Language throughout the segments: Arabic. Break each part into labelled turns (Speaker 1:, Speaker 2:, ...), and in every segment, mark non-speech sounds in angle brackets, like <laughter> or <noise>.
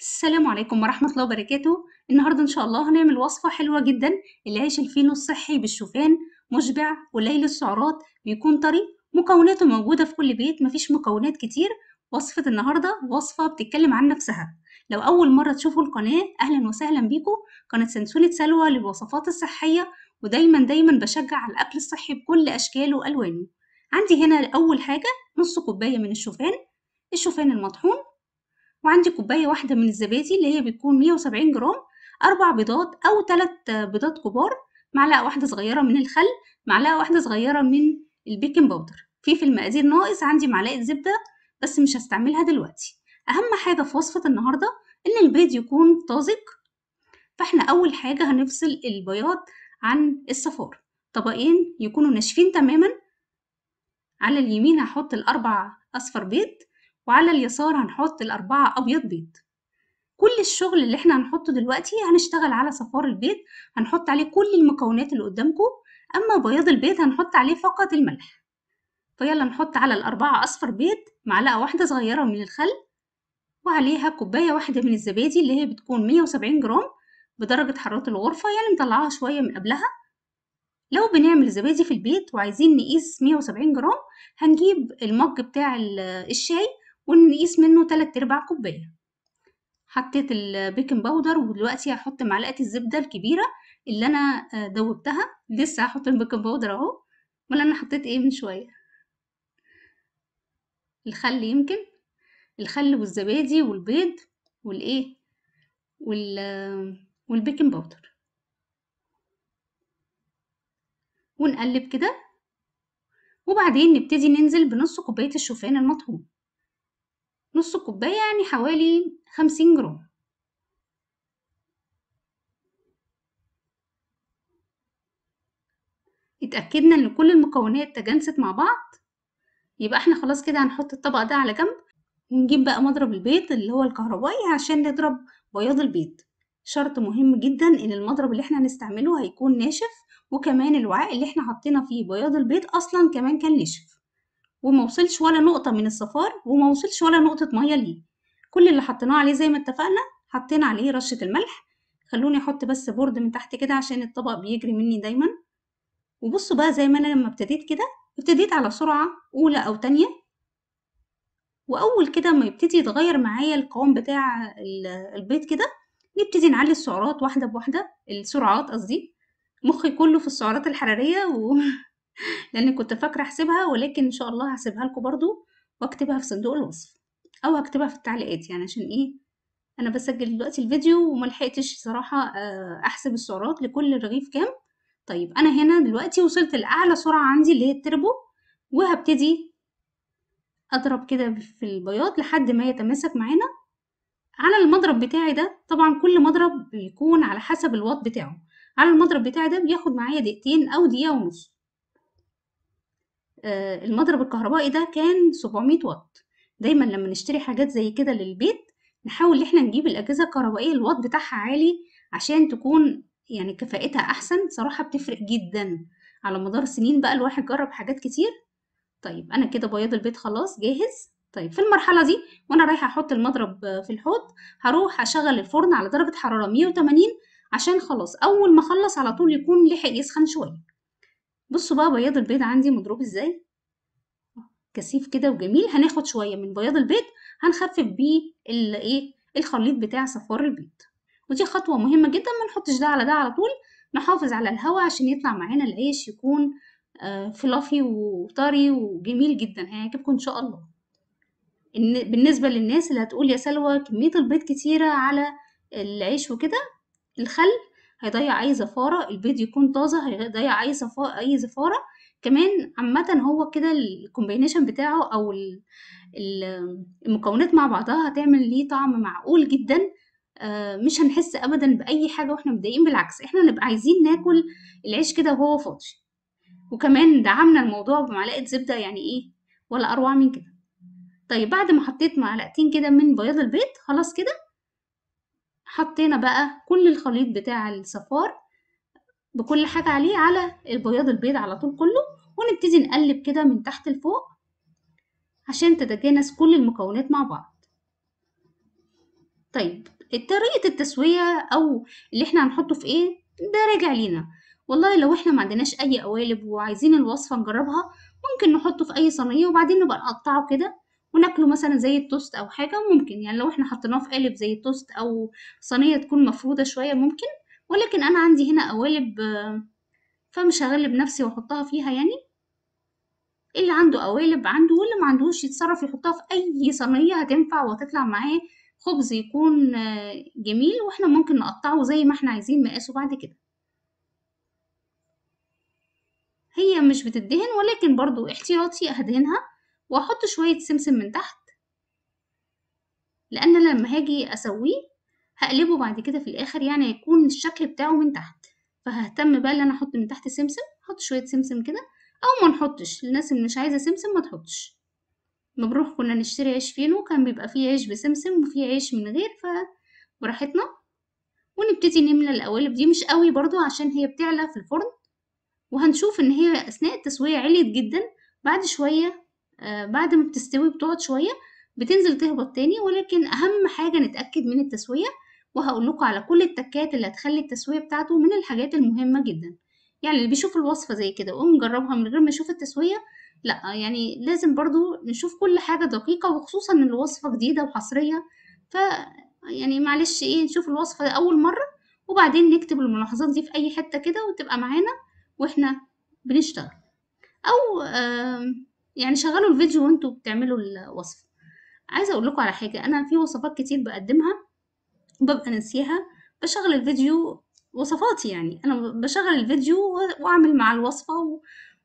Speaker 1: السلام عليكم ورحمة الله وبركاته النهاردة إن شاء الله هنعمل وصفة حلوة جدا العيش الفينو الصحي بالشوفان مشبع قليل السعرات بيكون طري مكوناته موجودة في كل بيت مفيش مكونات كتير وصفة النهاردة وصفة بتتكلم عن نفسها لو أول مرة تشوفوا القناة أهلا وسهلا بيكم قناة سنسولة سلوى للوصفات الصحية ودايما دايما بشجع على الأكل الصحي بكل أشكاله وألوانه عندي هنا أول حاجة نص كوباية من الشوفان الشوفان المطحون وعندي كوباية واحدة من الزبادي اللي هي بتكون 170 جرام أربع بيضات أو تلات بيضات كبار معلقة واحدة صغيرة من الخل معلقة واحدة صغيرة من البيكنج باودر في في المقادير ناقص عندي معلقة زبدة بس مش هستعملها دلوقتي أهم حاجة في وصفة النهاردة إن البيض يكون طازج فإحنا أول حاجة هنفصل البياض عن الصفار طبقين يكونوا ناشفين تماما على اليمين هحط الأربع أصفر بيض وعلى اليسار هنحط الأربعة أبيض بيض كل الشغل اللي احنا هنحطه دلوقتي هنشتغل على صفار البيض هنحط عليه كل المكونات اللي قدامكم أما بياض البيض هنحط عليه فقط الملح فيلا نحط على الأربعة أصفر بيض معلقة واحدة صغيرة من الخل وعليها كوباية واحدة من الزبادي اللي هي بتكون 170 جرام بدرجة حرارة الغرفة يعني مطلعاها شوية من قبلها لو بنعمل زبادي في البيت وعايزين نقيس 170 جرام هنجيب المج بتاع الشاي ونقيس منه تلات أرباع كوباية حطيت البيكنج باودر ودلوقتي هحط معلقة الزبدة الكبيرة اللي أنا دوبتها آه، لسه هحط البيكنج باودر أهو ولا أنا حطيت إيه من شوية الخل يمكن الخل والزبادي والبيض والإيه وال آه، والبيكنج باودر ونقلب كده وبعدين نبتدي ننزل بنص كوباية الشوفان المطحون نص كوباية يعني حوالي خمسين جرام اتأكدنا ان كل المكونات تجانست مع بعض يبقى احنا خلاص كده هنحط الطبق ده على جنب ونجيب بقى مضرب البيض اللي هو الكهربائي عشان نضرب بياض البيض شرط مهم جدا ان المضرب اللي احنا هنستعمله هيكون ناشف وكمان الوعاء اللي احنا حطينا فيه بياض البيض اصلا كمان كان ناشف وما وصلش ولا نقطه من الصفار وما وصلش ولا نقطه ميه ليه كل اللي حطيناه عليه زي ما اتفقنا حطينا عليه رشه الملح خلوني احط بس بورد من تحت كده عشان الطبق بيجري مني دايما وبصوا بقى زي ما انا لما ابتديت كده ابتديت على سرعه اولى او تانية واول كده ما يبتدي يتغير معايا القوام بتاع البيض كده نبتدي نعلي السعرات واحده بواحده السرعات قصدي مخي كله في السعرات الحراريه و... <laughs> <laughs> لأني كنت فاكرة أحسبها ولكن إن شاء الله هسيبها لكم برضو وأكتبها في صندوق الوصف أو هكتبها في التعليقات يعني عشان إيه أنا بسجل دلوقتي الفيديو وملحقتش صراحة آه، أحسب السعرات لكل رغيف كام طيب أنا هنا دلوقتي وصلت لأعلى سرعة عندي اللي هي التربو وهبتدي أضرب كده في البياض لحد ما يتماسك معانا على المضرب بتاعي ده طبعا كل مضرب بيكون على حسب الوات بتاعه على المضرب بتاعي ده بياخد معايا دقيقتين أو دقيقة ونص آه، المضرب الكهربائي ده كان 700 واط دايما لما نشتري حاجات زي كده للبيت نحاول ان احنا نجيب الاجهزه الكهربائيه الواط بتاعها عالي عشان تكون يعني كفاءتها احسن صراحه بتفرق جدا على مدار السنين بقى الواحد جرب حاجات كتير طيب انا كده بياض البيت خلاص جاهز طيب في المرحله دي وانا رايحه احط المضرب في الحوض هروح اشغل الفرن على درجه حراره 180 عشان خلاص اول ما اخلص على طول يكون لحق يسخن شويه بصوا بقى بياض البيض عندي مضروب ازاي كثيف كده وجميل هناخد شويه من بياض البيض هنخفف بيه الايه الخليط بتاع صفار البيض ودي خطوه مهمه جدا ما نحطش ده على ده على طول نحافظ على الهواء عشان يطلع معانا العيش يكون آه فلافي وطري وجميل جدا هيعجبكم ان شاء الله بالنسبه للناس اللي هتقول يا سلوى كميه البيض كتيره على العيش وكده الخل هيضيع اي زفاره البيض يكون طازه هيضيع اي زفاره اي زفاره كمان عامه هو كده الكومبينيشن بتاعه او المكونات مع بعضها هتعمل ليه طعم معقول جدا آه، مش هنحس ابدا باي حاجه واحنا متضايقين بالعكس احنا نبقى عايزين ناكل العيش كده وهو فاضي وكمان دعمنا الموضوع بمعلقه زبده يعني ايه ولا اروع من كده طيب بعد ما حطيت معلقتين كده من بياض البيض خلاص كده حطينا بقى كل الخليط بتاع الصفار بكل حاجة عليه على البياض البيض على طول كله ونبتدي نقلب كده من تحت لفوق عشان تتجانس كل المكونات مع بعض طيب طريقة التسوية أو اللي احنا هنحطه في ايه ده راجع لينا والله لو احنا ما عندناش اي قوالب وعايزين الوصفة نجربها ممكن نحطه في اي صينية وبعدين نبقى نقطعه كده وناكله مثلا زي التوست او حاجه ممكن يعني لو احنا حطيناه في قالب زي التوست او صينيه تكون مفروده شويه ممكن ولكن انا عندي هنا قوالب آه، فمش هغلب نفسي واحطها فيها يعني اللي عنده قوالب عنده واللي ما عندهوش يتصرف يحطها في اي صينيه هتنفع وهتطلع معاه خبز يكون آه، جميل واحنا ممكن نقطعه زي ما احنا عايزين مقاسه بعد كده هي مش بتدهن ولكن برضو احتياطي اهدهنها وأحط شوية سمسم من تحت لأن لما هاجي أسويه هقلبه بعد كده في الآخر يعني هيكون الشكل بتاعه من تحت فههتم بقى إن أنا أحط من تحت سمسم أحط شوية سمسم كده أو ما نحطش الناس اللي مش عايزة سمسم ما تحطش بنروح كنا نشتري عيش فينو كان بيبقى فيه عيش بسمسم وفيه عيش من غير فبراحتنا ونبتدي نملى القوالب دي مش قوي برضو عشان هي بتعلى في الفرن وهنشوف ان هي اثناء التسوية عليت جدا بعد شوية آه، بعد ما بتستوي بتقعد شوية بتنزل تهبط تاني ولكن أهم حاجة نتأكد من التسوية وهقول لكم على كل التكات اللي هتخلي التسوية بتاعته من الحاجات المهمة جدا يعني اللي بيشوف الوصفة زي كده ويقوم جربها من غير ما يشوف التسوية لا يعني لازم برضو نشوف كل حاجة دقيقة وخصوصا إن الوصفة جديدة وحصرية ف يعني معلش ايه نشوف الوصفة أول مرة وبعدين نكتب الملاحظات دي في أي حتة كده وتبقى معانا واحنا بنشتغل أو آه يعني شغلوا الفيديو وانتوا بتعملوا الوصفة عايزة اقول لكم على حاجة انا في وصفات كتير بقدمها ببقى ناسيها بشغل الفيديو وصفاتي يعني انا بشغل الفيديو واعمل مع الوصفة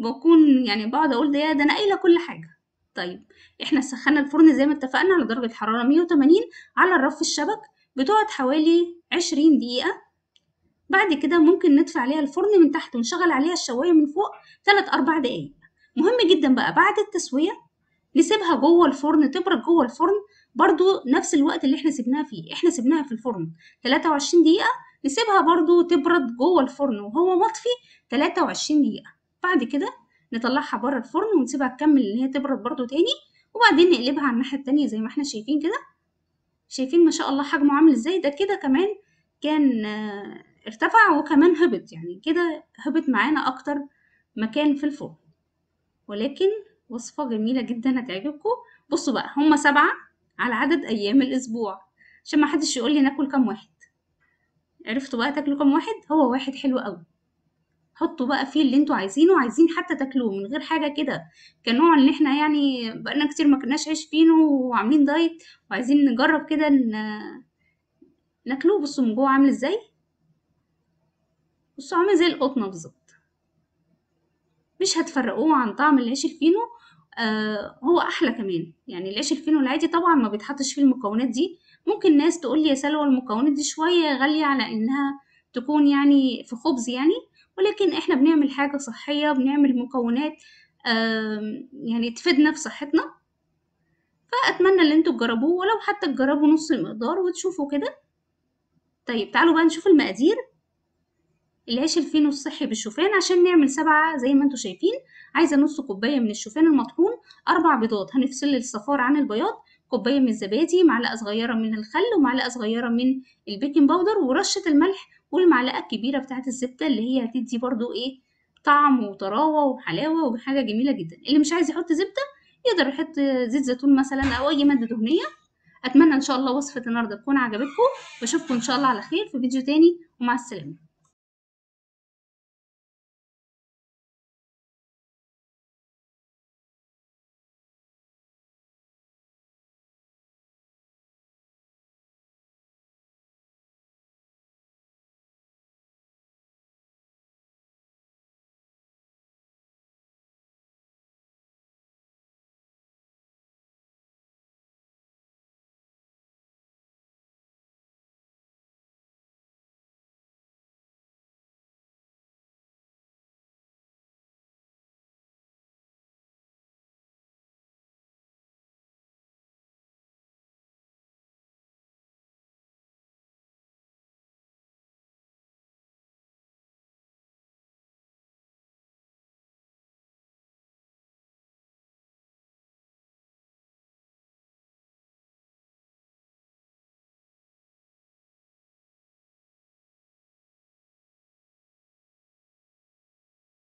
Speaker 1: وبكون يعني بقعد اقول ده انا قايلة كل حاجة طيب احنا سخنا الفرن زي ما اتفقنا على درجة حرارة 180 على الرف الشبك بتقعد حوالي 20 دقيقة بعد كده ممكن ندفع عليها الفرن من تحت ونشغل عليها الشواية من فوق 3 4 دقايق مهم جدا بقى بعد التسوية نسيبها جوه الفرن تبرد جوه الفرن برضو نفس الوقت اللي احنا سيبناها فيه احنا سيبناها في الفرن 23 دقيقة نسيبها برضو تبرد جوه الفرن وهو مطفي 23 دقيقة بعد كده نطلعها بره الفرن ونسيبها تكمل ان هي تبرد برضو تاني وبعدين نقلبها على الناحية التانية زي ما احنا شايفين كده شايفين ما شاء الله حجمه عامل ازاي ده كده كمان كان آه، ارتفع وكمان هبط يعني كده هبط معانا اكتر مكان في الفرن ولكن وصفة جميلة جدا هتعجبكم بصوا بقى هما سبعة على عدد أيام الأسبوع عشان ما حدش يقول لي ناكل كام واحد عرفتوا بقى تاكلوا كام واحد هو واحد حلو قوي حطوا بقى فيه اللي انتوا عايزينه عايزين حتى تاكلوه من غير حاجه كده كنوع ان احنا يعني بقالنا كتير ما كناش عيش فينو وعاملين دايت وعايزين نجرب كده ان ناكلوه بصوا من جوه عامل ازاي بصوا عامل زي القطنه بالظبط مش هتفرقوه عن طعم العيش الفينو آه هو احلى كمان يعني العيش الفينو العادي طبعا ما بيتحطش فيه المكونات دي ممكن ناس تقول لي يا سلوى المكونات دي شويه غاليه على انها تكون يعني في خبز يعني ولكن احنا بنعمل حاجه صحيه بنعمل مكونات آه يعني تفيدنا في صحتنا فاتمنى ان انتوا تجربوه ولو حتى تجربوا نص المقدار وتشوفوا كده طيب تعالوا بقى نشوف المقادير العيش الفينو الصحي بالشوفان عشان نعمل سبعة زي ما انتوا شايفين عايزة نص كوباية من الشوفان المطحون أربع بيضات هنفصل الصفار عن البياض كوباية من الزبادي معلقة صغيرة من الخل ومعلقة صغيرة من البيكنج باودر ورشة الملح والمعلقة الكبيرة بتاعة الزبدة اللي هي هتدي برضو ايه طعم وطراوة وحلاوة وحاجة جميلة جدا اللي مش عايز يحط زبدة يقدر يحط زيت زيتون مثلا أو أي مادة دهنية أتمنى إن شاء الله وصفة النهاردة تكون عجبتكم وأشوفكم إن شاء الله على خير في فيديو تاني ومع السلامة